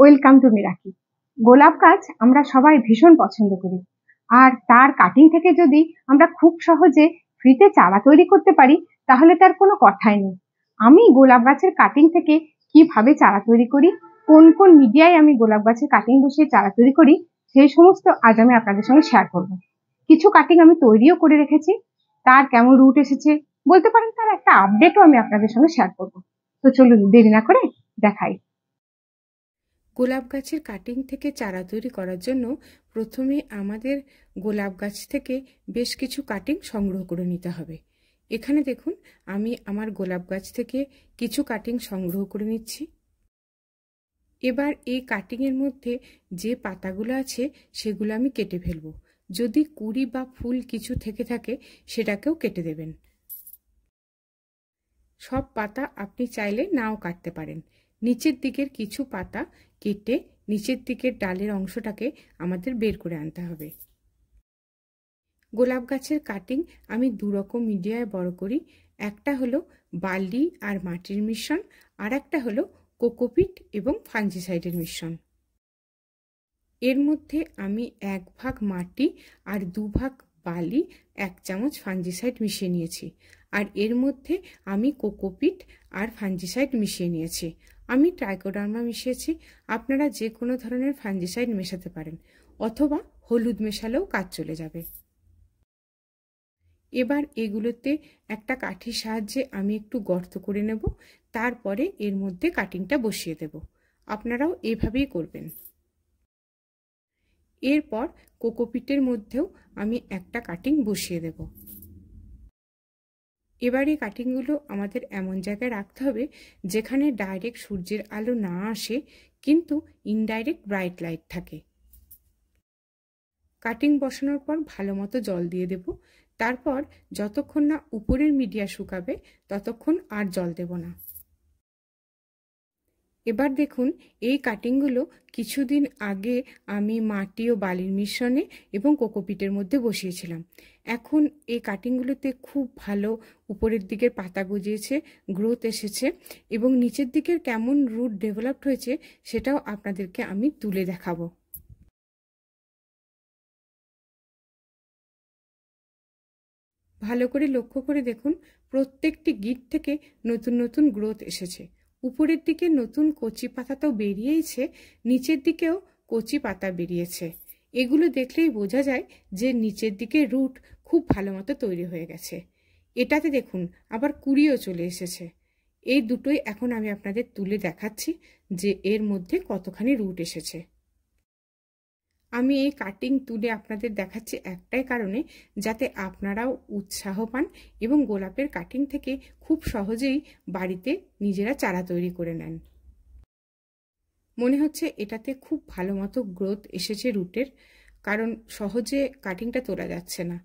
welcome to মিরাকি গোলাপ গাছ আমরা সবাই ভীষণ পছন্দ করি আর তার কাটিং থেকে যদি আমরা খুব সহজে ফ্রিতে চারা তৈরি করতে পারি তাহলে তার কোনো কথাই নেই আমি গোলাপ গাছের কাটিং থেকে কিভাবে চারা তৈরি করি কোন কোন মিডিয়ায় আমি গোলাপ গাছের কাটিং বসিয়ে চারা তৈরি করি সেই সমস্ত আজ আমি আপনাদের সঙ্গে শেয়ার করব কিছু কাটিং আমি তৈরিও করে রেখেছি তার কেমন রুট এসেছে বলতে পারেন তার একটা আপডেটও আমি আপনাদের সঙ্গে শেয়ার করব তো চলুন দেরি না করে দেখাই গোলাপ গাছের কাটিং থেকে চারা তৈরি করার জন্য প্রথমে আমাদের গোলাপ গাছ থেকে বেশ কিছু কাটিং সংগ্রহ করে নিতে হবে এখানে দেখুন আমি আমার গোলাপ গাছ থেকে কিছু কাটিং সংগ্রহ করে নিচ্ছি এবার এই কাটিংয়ের মধ্যে যে পাতাগুলো আছে সেগুলো আমি কেটে ফেলবো যদি কুড়ি বা ফুল কিছু থেকে থাকে সেটাকেও কেটে দেবেন সব পাতা আপনি চাইলে নাও কাটতে পারেন নিচের দিকের কিছু পাতা কেটে নিচের দিকের ডালের অংশটাকে আমাদের বের করে আনতে হবে গোলাপ গাছের কাটিং আমি দুরকম মিডিয়ায় বড় করি একটা হলো বালি আর মাটির মিশ্রণ আর একটা হলো কোকোপিট এবং ফাঞ্জিসাইডের মিশ্রণ এর মধ্যে আমি এক ভাগ মাটি আর দু ভাগ বালি এক চামচ ফাঞ্জিসাইড মিশিয়ে নিয়েছি আর এর মধ্যে আমি কোকোপিট আর ফাঞ্জিসাইড মিশিয়ে নিয়েছি আমি ট্রাইকোডার্মা মিশিয়েছি আপনারা যে কোনো ধরনের ফাঞ্জিসাইড মেশাতে পারেন অথবা হলুদ মেশালেও কাজ চলে যাবে এবার এগুলোতে একটা কাঠির সাহায্যে আমি একটু গর্ত করে নেব তারপরে এর মধ্যে কাটিংটা বসিয়ে দেব আপনারাও এভাবেই করবেন এরপর কোকোপিটের মধ্যেও আমি একটা কাটিং বসিয়ে দেবো এবারে কাটিংগুলো আমাদের এমন জায়গায় রাখতে হবে যেখানে ডাইরেক্ট সূর্যের আলো না আসে কিন্তু ইনডাইরেক্ট ব্রাইট লাইট থাকে কাটিং বসানোর পর ভালো মতো জল দিয়ে দেব তারপর যতক্ষণ না উপরের মিডিয়া শুকাবে ততক্ষণ আর জল দেব না এবার দেখুন এই কাটিংগুলো কিছুদিন আগে আমি মাটি ও বালির মিশ্রণে এবং কোকোপিটের মধ্যে বসিয়েছিলাম এখন এই কাটিংগুলোতে খুব ভালো উপরের দিকের পাতা গজিয়েছে গ্রোথ এসেছে এবং নিচের দিকের কেমন রুট ডেভেলপড হয়েছে সেটাও আপনাদেরকে আমি তুলে দেখাবো ভালো করে লক্ষ্য করে দেখুন প্রত্যেকটি গিট থেকে নতুন নতুন গ্রোথ এসেছে উপরের দিকে নতুন কচি পাতা তো বেরিয়েইছে নিচের দিকেও কচি পাতা বেরিয়েছে এগুলো দেখলেই বোঝা যায় যে নিচের দিকে রুট খুব ভালো মতো তৈরি হয়ে গেছে এটাতে দেখুন আবার কুড়িও চলে এসেছে এই দুটোই এখন আমি আপনাদের তুলে দেখাচ্ছি যে এর মধ্যে কতখানি রুট এসেছে আমি এই কাটিং তুলে আপনাদের দেখাচ্ছি একটাই কারণে যাতে আপনারাও উৎসাহ পান এবং গোলাপের কাটিং থেকে খুব সহজেই বাড়িতে নিজেরা চারা তৈরি করে নেন মনে হচ্ছে এটাতে খুব ভালো মতো গ্রোথ এসেছে রুটের কারণ সহজে কাটিংটা তোলা যাচ্ছে না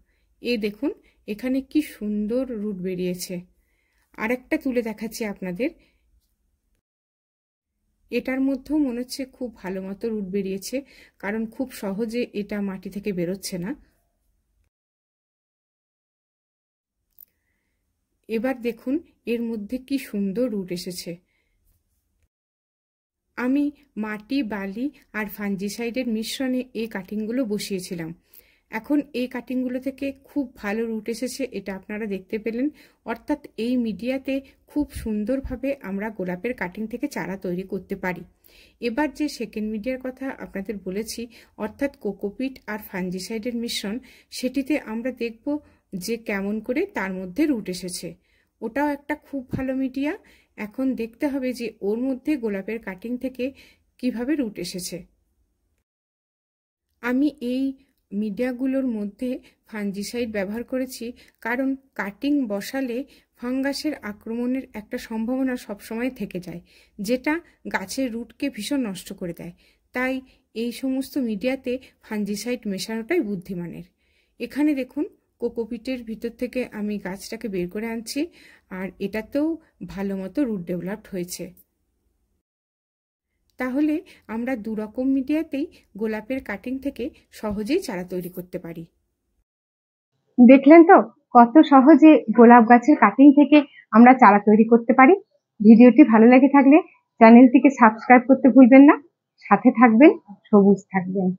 এ দেখুন এখানে কি সুন্দর রুট বেরিয়েছে আরেকটা তুলে দেখাচ্ছি আপনাদের এটার মধ্যেও মনে হচ্ছে খুব ভালো মতো রুট বেরিয়েছে কারণ খুব সহজে এটা মাটি থেকে বেরোচ্ছে না এবার দেখুন এর মধ্যে কি সুন্দর রুট এসেছে আমি মাটি বালি আর ফাঞ্জিসাইডের মিশ্রণে এই কাটিংগুলো বসিয়েছিলাম এখন এই কাটিংগুলো থেকে খুব ভালো রুট এসেছে এটা আপনারা দেখতে পেলেন অর্থাৎ এই মিডিয়াতে খুব সুন্দরভাবে আমরা গোলাপের কাটিং থেকে চারা তৈরি করতে পারি এবার যে সেকেন্ড মিডিয়ার কথা আপনাদের বলেছি অর্থাৎ কোকোপিট আর ফাঞ্জিসাইডের মিশ্রণ সেটিতে আমরা দেখব যে কেমন করে তার মধ্যে রুট এসেছে ওটাও একটা খুব ভালো মিডিয়া এখন দেখতে হবে যে ওর মধ্যে গোলাপের কাটিং থেকে কিভাবে রুট এসেছে আমি এই মিডিয়াগুলোর মধ্যে ফাঞ্জিসাইড ব্যবহার করেছি কারণ কাটিং বসালে ফাঙ্গাসের আক্রমণের একটা সম্ভাবনা সবসময় থেকে যায় যেটা গাছের রুটকে ভীষণ নষ্ট করে দেয় তাই এই সমস্ত মিডিয়াতে ফাঞ্জিসাইড মেশানোটাই বুদ্ধিমানের এখানে দেখুন কোকোপিটের ভিতর থেকে আমি গাছটাকে বের করে আনছি আর এটাতেও ভালো মতো রুট ডেভেলপড হয়েছে তাহলে আমরা দুরকম মিডিয়াতেই গোলাপের কাটিং থেকে সহজেই চারা তৈরি করতে পারি দেখলেন তো কত সহজে গোলাপ গাছের কাটিং থেকে আমরা চারা তৈরি করতে পারি ভিডিওটি ভালো লেগে থাকলে চ্যানেলটিকে সাবস্ক্রাইব করতে ভুলবেন না সাথে থাকবেন সবুজ থাকবেন